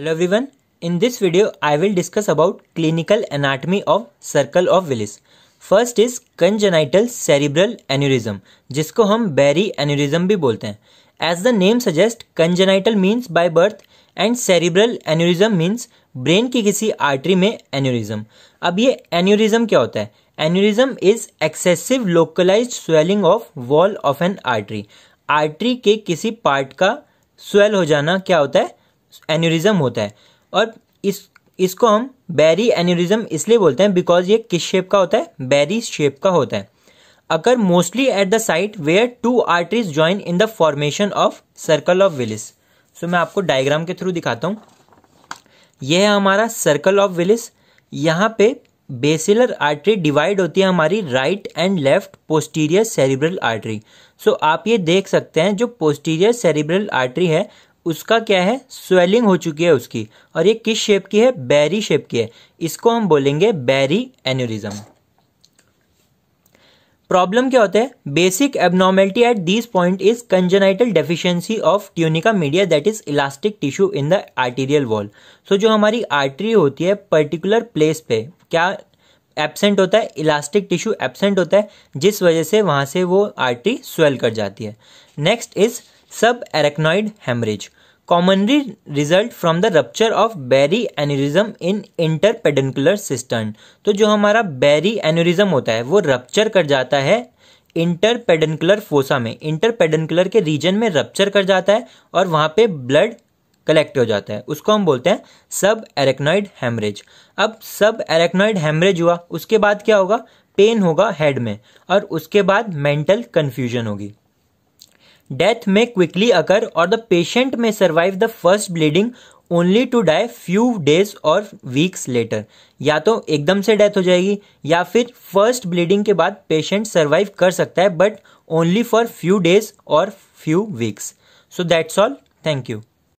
hello everyone in this video I will discuss about clinical anatomy of circle of Willis first is congenital cerebral aneurysm जिसको हम berry aneurysm भी बोलते हैं as the name suggest congenital means by birth and cerebral aneurysm means brain की किसी artery में aneurysm अब ये एन्यूरिज्म क्या होता है aneurysm is excessive localize swelling of wall of an artery artery के किसी पार्ट का स्वेल हो जाना क्या होता है एन्यूरिज्म होता है और इस इसको हम बैरी एन्यूरिज्म इसलिए बोलते हैं बिकॉज ये किस शेप का होता है बैरी शेप का होता है अगर mostly at the site where two arteries join in the formation of circle of Willis so मैं आपको डायग्राम के थ्रू दिखाता हूँ यह है हमारा सर्कल ऑफ विलिस यहाँ पे बेसिलर आर्टरी डिवाइड होती है हमारी right and left posterior cerebral artery so आप ये देख सकते हैं जो पोस्टीरियर सेरिब्रल आर्टरी है उसका क्या है स्वेलिंग हो चुकी है उसकी और ये किस शेप की है बैरी शेप की है इसको हम बोलेंगे बैरी एन्यूरिज्म प्रॉब्लम क्या होता है basic abnormality at this point is congenital deficiency of tunica media that is elastic tissue in the arterial wall so जो हमारी आर्टरी होती है पर्टिकुलर प्लेस पे क्या एबसेंट होता है इलास्टिक टिश्यू एबसेंट होता है जिस वजह से वहां से वो आर्टरी स्वेल कर जाती है next is sub arachnoid hemorrhage commonly result from the rupture of berry aneurysm in interpeduncular system तो जो हमारा बैरी एनोरिज्म होता है वो रप्चर कर जाता है इंटरपेडनकुलर फोसा में पेडनकुलर के रीजन में रप्चर कर जाता है और वहाँ पे ब्लड कलेक्ट हो जाता है उसको हम बोलते हैं सब एरेक्नॉइड हेमरेज अब सब एरेक्नॉइड हेमरेज हुआ उसके बाद क्या होगा पेन होगा हेड में और उसके बाद मेंटल कन्फ्यूजन होगी डेथ में क्विकली अकर और the patient may survive the first bleeding only to die few days और वीक्स लेटर या तो एकदम से डेथ हो जाएगी या फिर फर्स्ट ब्लीडिंग के बाद पेशेंट सर्वाइव कर सकता है but only for few days और few weeks so that's all thank you